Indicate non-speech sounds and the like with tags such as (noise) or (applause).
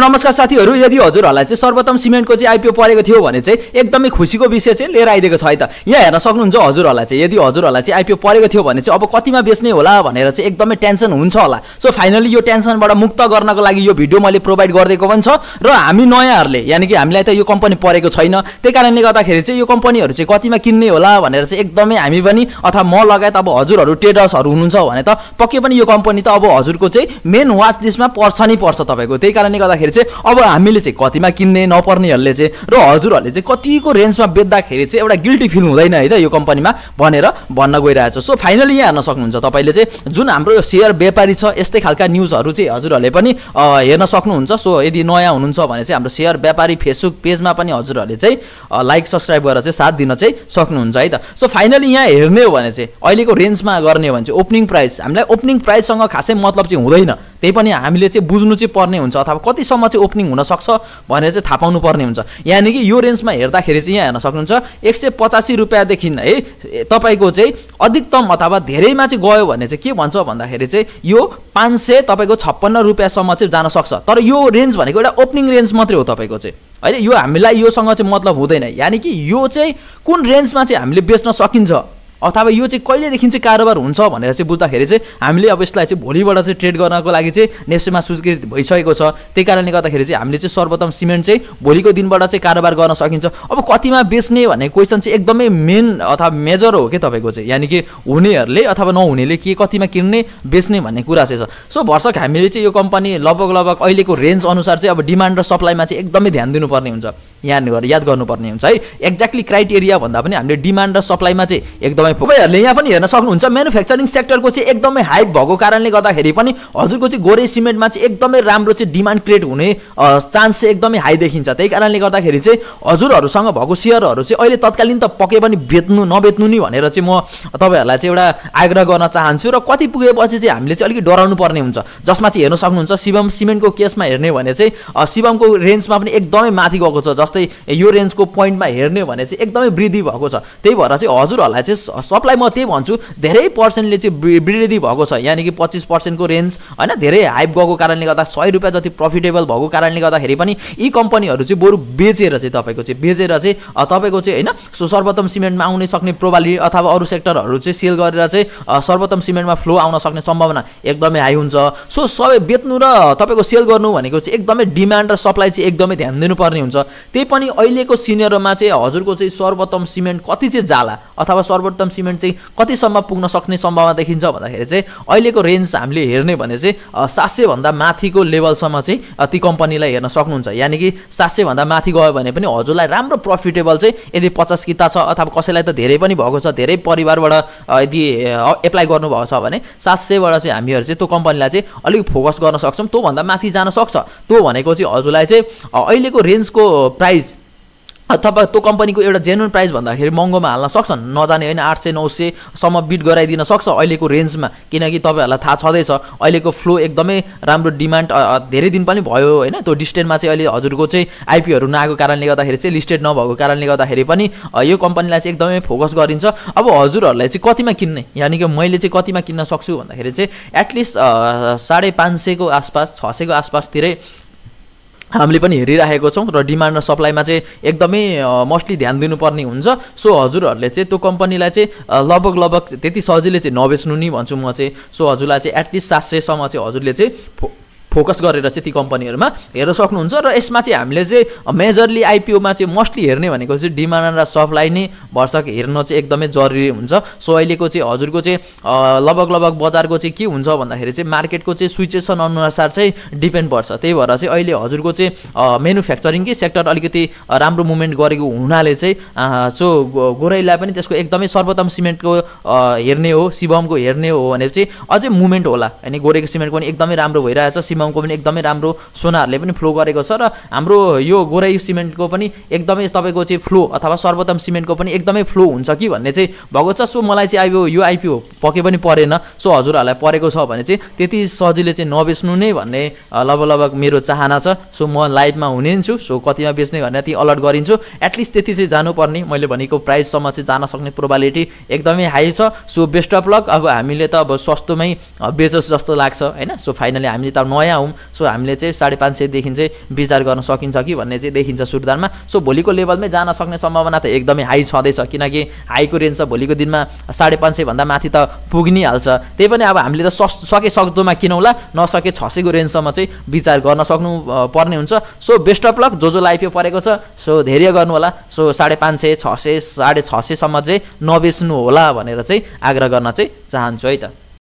नमस्कार साथीहरू यदि हजुरहरूलाई चाहिँ सर्वोत्तम सिमेन्टको चाहिँ आइपिओ परेको थियो भने चाहिँ एकदमै खुसीको विषय चाहिँ लिएर आइदिएको छ है त यहाँ हेर्न सक्नुहुन्छ हजुरहरूलाई चाहिँ यदि हजुरहरूलाई चाहिँ आइपिओ परेको थियो भने चाहिँ अब कतिमा बेच्ने होला भनेर चाहिँ एकदमै टेन्सन हुन्छ होला सो फाइनली यो टेन्सनबाट मुक्त गर्नको लागि यो भिडियो मैले प्रोभाइड गरिदिएको पनि छ र हामी नयाँहरूले यानि कि हामीलाई त यो कम्पनी परेको छैन त्यही कारणले गर्दाखेरि चाहिँ यो कम्पनीहरू चाहिँ कतिमा किन्ने होला भनेर चाहिँ एकदमै हामी पनि अथवा म लगायत अब हजुरहरू ट्रेडर्सहरू हुनुहुन्छ भने त पक्कै पनि यो कम्पनी त अब हजुरको चाहिँ मेन वाच लिस्टमा पर्छ नै पर्छ तपाईँको त्यही कारणले गर्दाखेरि बेच्दाखेरि चाहिँ अब हामीले चाहिँ कतिमा किन्ने नपर्नेहरूले चाहिँ र हजुरहरूले चाहिँ कतिको रेन्जमा बेच्दाखेरि चाहिँ एउटा गिल्टी फिल हुँदैन है त यो कम्पनीमा भनेर भन्न गइरहेको छ सो फाइनली यहाँ हेर्न सक्नुहुन्छ तपाईँले चाहिँ जुन हाम्रो यो सेयर व्यापारी छ यस्तै खालका न्युजहरू चाहिँ हजुरहरूले पनि हेर्न सक्नुहुन्छ सो यदि नयाँ हुनुहुन्छ भने चाहिँ हाम्रो सेयर व्यापारी फेसबुक पेजमा पनि हजुरहरूले चाहिँ लाइक सब्सक्राइब गरेर चाहिँ साथ दिन चाहिँ सक्नुहुन्छ है त सो फाइनली यहाँ हेर्ने हो भने चाहिँ अहिलेको रेन्जमा गर्ने हो भने चाहिँ ओपनिङ प्राइस हामीलाई ओपनिङ प्राइससँग खासै मतलब चाहिँ हुँदैन त्यही पनि हामीले चाहिँ बुझ्नु चाहिँ पर्ने हुन्छ अथवा कति कतिसम्म चाहिँ ओपनिङ हुनसक्छ भनेर चाहिँ थाहा पाउनुपर्ने हुन्छ यानि कि यो रेन्जमा हेर्दाखेरि चाहिँ यहाँ हेर्न सक्नुहुन्छ एक सय पचासी रुपियाँदेखि है तपाईँको चाहिँ अधिकतम अथवा धेरैमा चाहिँ गयो भने चाहिँ के भन्छ भन्दाखेरि चाहिँ यो पाँच सय तपाईँको छप्पन्न रुपियाँसम्म चाहिँ जान सक्छ तर यो रेन्ज भनेको एउटा ओपनिङ रेन्ज मात्रै हो तपाईँको चाहिँ होइन यो हामीलाई योसँग चाहिँ मतलब हुँदैन यानि कि यो चाहिँ कुन रेन्जमा चाहिँ हामीले बेच्न सकिन्छ अथवा यो चाहिँ कहिलेदेखि चाहिँ कारोबार हुन्छ भनेर चाहिँ बुझ्दाखेरि चाहिँ हामीले अब यसलाई चाहिँ भोलिबाट चाहिँ ट्रेड गर्नको लागि चाहिँ नेप्सेमा सूचीकृत भइसकेको छ त्यही कारणले गर्दाखेरि चाहिँ हामीले चाहिँ सर्वप्रथम सिमेन्ट चाहिँ भोलिको दिनबाट चाहिँ कारोबार गर्न सकिन्छ अब कतिमा बेच्ने भन्ने क्वेसन चाहिँ एकदमै मेन अथवा मेजर हो कि तपाईँको चाहिँ यानि कि हुनेहरूले अथवा नहुनेले के कतिमा किन्ने बेच्ने भन्ने कुरा चाहिँ छ सो भर्षक हामीले चाहिँ यो कम्पनी लगभग लगभग अहिलेको रेन्ज अनुसार चाहिँ अब डिमान्ड र सप्लाईमा चाहिँ एकदमै ध्यान दिनुपर्ने हुन्छ यहाँनिर याद गर्नुपर्ने हुन्छ है एक्ज्याक्टली क्राइटेरिया भन्दा पनि हामीले डिमान्ड र सप्लाईमा चाहिँ एकदमै तपाईँहरूले यहाँ पनि हेर्न सक्नुहुन्छ म्यानुफ्याक्चरिङ सेक्टरको चाहिँ एकदमै हाइप भएको कारणले गर्दाखेरि पनि हजुरको चाहिँ गोरे सिमेन्टमा चाहिँ एकदमै राम्रो चाहिँ डिमान्ड क्रिएट हुने चान्स चाहिँ एकदमै हाई देखिन्छ त्यही कारणले गर्दाखेरि चाहिँ हजुरहरूसँग भएको सेयरहरू चाहिँ अहिले तत्कालीन त पके पनि बेच्नु नबेच्नु नि भनेर चाहिँ म तपाईँहरूलाई चाहिँ एउटा आग्रह गर्न चाहन्छु र कति पुगेपछि चाहिँ हामीले चाहिँ अलिक डराउनु पर्ने हुन्छ जसमा चाहिँ हेर्न सक्नुहुन्छ शिवम सिमेन्टको केसमा हेर्ने भने चाहिँ शिवमको रेन्जमा पनि एकदमै माथि गएको छ जस्तै यो रेन्जको पोइन्टमा हेर्ने भने चाहिँ एकदमै वृद्धि भएको छ त्यही भएर चाहिँ हजुरहरूलाई चाहिँ सप्लाई म त्यही भन्छु धेरै पर्सेन्टले चाहिँ वृद्धि भएको छ यानि कि पच्चिस पर्सेन्टको रेन्ज होइन धेरै हाइप गएको कारणले गर्दा सय रुपियाँ जति प्रफिटेबल भएको कारणले गर्दाखेरि पनि यी कम्पनीहरू चाहिँ बरु बेचेर चाहिँ तपाईँको चाहिँ बेचेर चाहिँ तपाईँको चाहिँ होइन सो सर्वोत्तम सिमेन्टमा आउन सक्ने प्रोबाली अथवा अरू सेक्टरहरू चाहिँ सेल गरेर चाहिँ सर्वोत्तम सिमेन्टमा फ्लो आउन सक्ने सम्भावना एकदमै हाई हुन्छ सो सबै बेच्नु र तपाईँको सेल गर्नु भनेको चाहिँ एकदमै डिमान्ड र सप्लाई चाहिँ एकदमै ध्यान दिनुपर्ने हुन्छ त्यही पनि अहिलेको सिनेरोमा चाहिँ हजुरको चाहिँ सर्वोत्तम सिमेन्ट कति चाहिँ जाला अथवा सर्वोत्तम सिमेन्ट चाहिँ कतिसम्म पुग्न सक्ने सम्भावना देखिन्छ भन्दाखेरि चाहिँ अहिलेको रेन्ज हामीले हेर्ने भने चाहिँ सात सयभन्दा माथिको लेभलसम्म चाहिँ ती कम्पनीलाई हेर्न सक्नुहुन्छ यानि कि सात सयभन्दा माथि गयो भने पनि हजुरलाई राम्रो प्रफिटेबल चाहिँ यदि पचास किता छ अथवा कसैलाई त धेरै पनि भएको छ धेरै परिवारबाट यदि एप्लाई गर्नुभएको छ भने सात सयबाट चाहिँ हामीहरू चाहिँ त्यो कम्पनीलाई चाहिँ अलिक फोकस गर्न सक्छौँ त्योभन्दा माथि जान सक्छ त्यो भनेको चाहिँ हजुरलाई चाहिँ अहिलेको रेन्जको प्राइस अथवा त्यो कम्पनीको एउटा जेन्युन प्राइस भन्दाखेरि महँगोमा हाल्न सक्छन् नजाने होइन आठ सय नौ सयसम्म बिट गराइदिन सक्छ अहिलेको रेन्जमा किनकि तपाईँहरूलाई थाहा छँदैछ अहिलेको फ्लो एकदमै राम्रो डिमान्ड धेरै दिन पनि भयो होइन त्यो डिस्टेन्टमा चाहिँ अहिले हजुरको चाहिँ आइपीहरू नआएको कारणले गर्दाखेरि चाहिँ लिस्टेड नभएको कारणले गर्दाखेरि पनि यो कम्पनीलाई चाहिँ एकदमै फोकस गरिन्छ अब हजुरहरूलाई चाहिँ कतिमा किन्ने यानि कि मैले चाहिँ कतिमा किन्न सक्छु भन्दाखेरि चाहिँ एटलिस्ट साढे पाँच सयको आसपास छ सयको आसपासतिरै (laughs) हामीले पनि हेरिरहेको छौँ र डिमान्ड र सप्लाईमा चाहिँ एकदमै मोस्टली ध्यान दिनुपर्ने हुन्छ सो हजुरहरूले चाहिँ त्यो कम्पनीलाई चाहिँ लगभग लगभग त्यति सजिलै चाहिँ नबेच्नु नि भन्छु म चाहिँ सो हजुरलाई चाहिँ एटलिस्ट सात सयसम्म चाहिँ हजुरले चाहिँ फोकस गरेर चाहिँ ती कम्पनीहरूमा हेर्न सक्नुहुन्छ र यसमा चाहिँ हामीले चाहिँ मेजरली आइपिओमा चाहिँ मोस्टली हेर्ने भनेको चाहिँ डिमान्ड र सप्लाई नै भर्सक हेर्न चाहिँ एकदमै जरुरी हुन्छ सो अहिलेको चाहिँ हजुरको चाहिँ लगभग लगभग बजारको चाहिँ के हुन्छ भन्दाखेरि चाहिँ मार्केटको चाहिँ सिचुएसन अनुसार चाहिँ डिपेन्ड पर्छ त्यही भएर चाहिँ अहिले हजुरको चाहिँ मेनुफ्याक्चरिङकै सेक्टर अलिकति राम्रो मुभमेन्ट गरेको हुनाले चाहिँ सो गोरैलाई पनि त्यसको एकदमै सर्वोत्तम सिमेन्टको हेर्ने हो शिवमको हेर्ने हो भने चाहिँ अझै मुभमेन्ट होला होइन गोरेको सिमेन्ट पनि एकदमै राम्रो भइरहेछ मङको पनि एकदमै राम्रो सोनाहरूले पनि फ्लो गरेको छ र हाम्रो यो गोराई सिमेन्टको पनि एकदमै तपाईँको चाहिँ फ्लो अथवा सर्वोत्तम सिमेन्टको पनि एकदमै फ्लो हुन्छ कि भन्ने चाहिँ भएको छ सो मलाई चाहिँ आइपिओ यो आइपिओ पके पनि परेन सो हजुरहरूलाई परेको छ भने चाहिँ त्यति सजिलै चाहिँ नबेच्नु नै भन्ने लगभग लगभग मेरो चाहना छ सो म लाइभमा हुने छु सो कतिमा बेच्ने भनेर त्यति अलर्ट गरिन्छु एटलिस्ट त्यति चाहिँ जानुपर्ने मैले भनेको प्राइससम्म चाहिँ जान सक्ने प्रोबालिटी एकदमै हाई छ सो बेस्ट अफ लक अब हामीले त अब सस्तोमै बेचोस् जस्तो लाग्छ होइन सो फाइनली हामीले त नयाँ नयाँ हौँ सो हामीले चाहिँ साढे पाँच सयदेखि चाहिँ विचार गर्न सकिन्छ कि भन्ने चाहिँ देखिन्छ सुरुदानमा सो भोलिको लेभलमै जान सक्ने सम्भावना त एकदमै हाई छँदैछ किनकि हाईको रेन्ज छ भोलिको दिनमा साढे पाँच सयभन्दा माथि त पुगिहाल्छ त्यही पनि अब हामीले त सके सक्दोमा किनौँला नसके छ सयको रेन्जसम्म चाहिँ विचार गर्न सक्नु पर्ने हुन्छ सो बेस्ट अफ लक जो जो लाइफ परेको छ सो धेरै गर्नु होला सो साढे पाँच सय छ सय साढे छ सयसम्म चाहिँ नबेच्नु होला भनेर चाहिँ आग्रह गर्न चाहिँ चाहन्छु है त